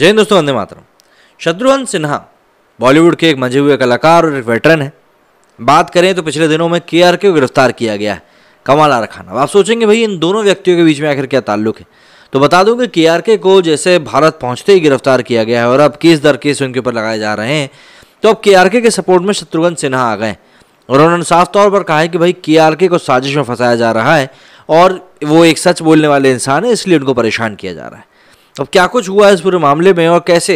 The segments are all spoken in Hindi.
जय हिंद दोस्तों वंदे मातरम शत्रुघ्न सिन्हा बॉलीवुड के एक मजे हुए कलाकार और एक वेटरन है बात करें तो पिछले दिनों में के आर को गिरफ्तार किया गया है कमाल आर खान अब आप सोचेंगे भाई इन दोनों व्यक्तियों के बीच में आखिर क्या ताल्लुक है तो बता दूं कि के आर के को जैसे भारत पहुंचते ही गिरफ्तार किया गया है और अब केस दर केस उनके ऊपर लगाए जा रहे हैं तो अब के आर के सपोर्ट में शत्रुघ्न सिन्हा आ गए और उन्होंने साफ तौर पर कहा है कि भाई के आर के को साजिश में फंसाया जा रहा है और वो एक सच बोलने वाले इंसान है इसलिए उनको परेशान किया जा रहा है अब क्या कुछ हुआ है इस पूरे मामले में और कैसे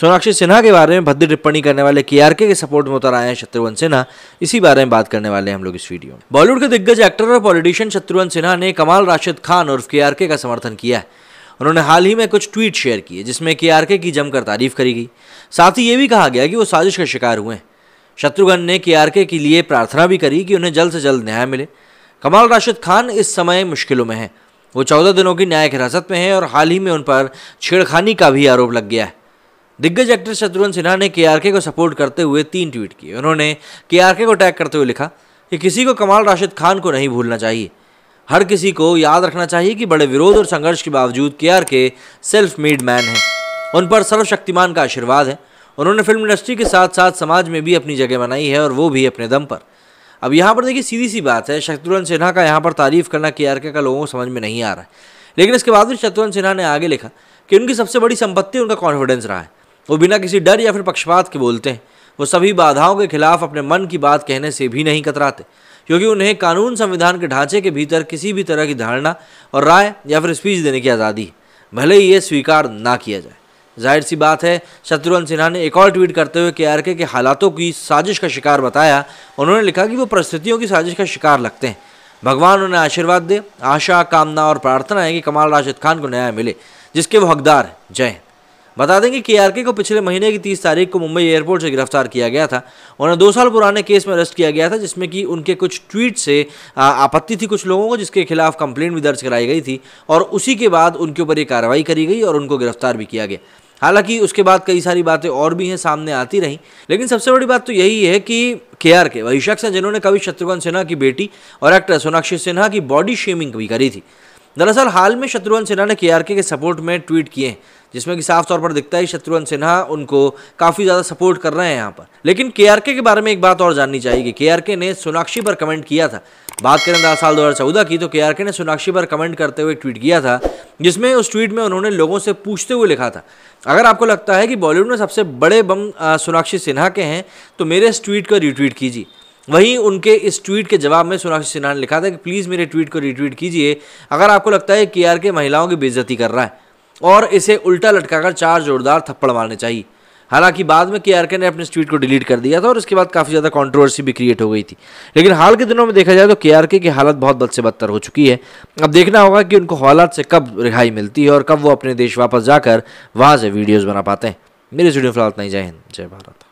सोनाक्षी सिन्हा के बारे में भद्दी टिप्पणी करने वाले केआरके के सपोर्ट में उतर आए हैं शत्रुघ्न सिन्हा इसी बारे में बात करने वाले हम लोग इस वीडियो में बॉलीवुड के दिग्गज एक्टर और पॉलिटिशियन शत्रुघ्न सिन्हा ने कमाल राशिद खान और के का समर्थन किया है उन्होंने हाल ही में कुछ ट्वीट शेयर किए जिसमें के की जमकर तारीफ करी गई साथ ही ये भी कहा गया कि वो साजिश का शिकार हुए हैं शत्रुघ्न ने के के लिए प्रार्थना भी करी कि उन्हें जल्द से जल्द न्याय मिले कमाल राशिद खान इस समय मुश्किलों में हैं वो चौदह दिनों की न्यायिक हिरासत में हैं और हाल ही में उन पर छेड़खानी का भी आरोप लग गया है दिग्गज एक्टर शत्रुघ्न सिन्हा ने केआरके को सपोर्ट करते हुए तीन ट्वीट किए उन्होंने केआरके को टैग करते हुए लिखा कि किसी को कमाल राशिद खान को नहीं भूलना चाहिए हर किसी को याद रखना चाहिए कि बड़े विरोध और संघर्ष के बावजूद के सेल्फ मेड मैन हैं उन पर सर्वशक्तिमान का आशीर्वाद है उन्होंने फिल्म इंडस्ट्री के साथ साथ समाज में भी अपनी जगह बनाई है और वो भी अपने दम पर अब यहाँ पर देखिए सीधी सी बात है शत्रुघ्न सिन्हा का यहाँ पर तारीफ करना के आर के का लोगों को समझ में नहीं आ रहा है लेकिन इसके बाद भी शत्रुघ्न सिन्हा ने आगे लिखा कि उनकी सबसे बड़ी संपत्ति उनका कॉन्फिडेंस रहा है वो बिना किसी डर या फिर पक्षपात के बोलते हैं वो सभी बाधाओं के खिलाफ अपने मन की बात कहने से भी नहीं कतराते क्योंकि उन्हें कानून संविधान के ढांचे के भीतर किसी भी तरह की धारणा और राय या फिर स्पीच देने की आज़ादी भले ही ये स्वीकार ना किया जाए जाहिर सी बात है शत्रुघ्न सिन्हा ने एक और ट्वीट करते हुए के के हालातों की साजिश का शिकार बताया उन्होंने लिखा कि वो परिस्थितियों की साजिश का शिकार लगते हैं भगवान उन्हें आशीर्वाद दे आशा कामना और प्रार्थना है कि कमाल राशिद खान को न्याय मिले जिसके वो हकदार हैं जय बता दें कि के को पिछले महीने की तीस तारीख को मुंबई एयरपोर्ट से गिरफ्तार किया गया था उन्हें दो साल पुराने केस में अरेस्ट किया गया था जिसमें कि उनके कुछ ट्वीट से आपत्ति थी कुछ लोगों को जिसके खिलाफ कंप्लेंट भी दर्ज कराई गई थी और उसी के बाद उनके ऊपर ये कार्रवाई करी गई और उनको गिरफ्तार भी किया गया हालांकि उसके बाद कई सारी बातें और भी हैं सामने आती रहीं लेकिन सबसे बड़ी बात तो यही है कि के आर के वही शख्स हैं जिन्होंने कवि शत्रुघ्न सिन्हा की बेटी और एक्टर सोनाक्षी सिन्हा की बॉडी शेमिंग भी करी थी दरअसल हाल में शत्रुघ्न सिन्हा ने के आर के सपोर्ट में ट्वीट किए हैं जिसमें कि साफ तौर पर दिखता है शत्रुघ्न सिन्हा उनको काफ़ी ज़्यादा सपोर्ट कर रहे हैं यहाँ पर लेकिन के आर के के बारे में एक बात और जाननी चाहिए के आर के ने सोनाक्षी पर कमेंट किया था बात करें साल चौदह की तो के आर के ने सोनाक्षी पर कमेंट करते हुए ट्वीट किया था जिसमें उस ट्वीट में उन्होंने लोगों से पूछते हुए लिखा था अगर आपको लगता है कि बॉलीवुड में सबसे बड़े बम सोनाक्षी सिन्हा के हैं तो मेरे इस ट्वीट को रिट्वीट कीजिए वहीं उनके इस ट्वीट के जवाब में सोनाक्षी सिन्हा ने लिखा था कि प्लीज़ मेरे ट्वीट को रिट्वीट कीजिए अगर आपको लगता है के आर के महिलाओं की बेजती कर रहा है और इसे उल्टा लटकाकर चार जोरदार थप्पड़ मारने चाहिए हालांकि बाद में के ने अपने इस ट्वीट को डिलीट कर दिया था और इसके बाद काफ़ी ज़्यादा कॉन्ट्रोवर्सी भी क्रिएट हो गई थी लेकिन हाल के दिनों में देखा जाए तो के की हालत बहुत बद से बदतर हो चुकी है अब देखना होगा कि उनको हालात से कब रिहाई मिलती है और कब वो अपने देश वापस जाकर वहाँ से वीडियोज़ बना पाते हैं मेरे स्टूडियो फिलहाल नहीं जय हिंद जय भारत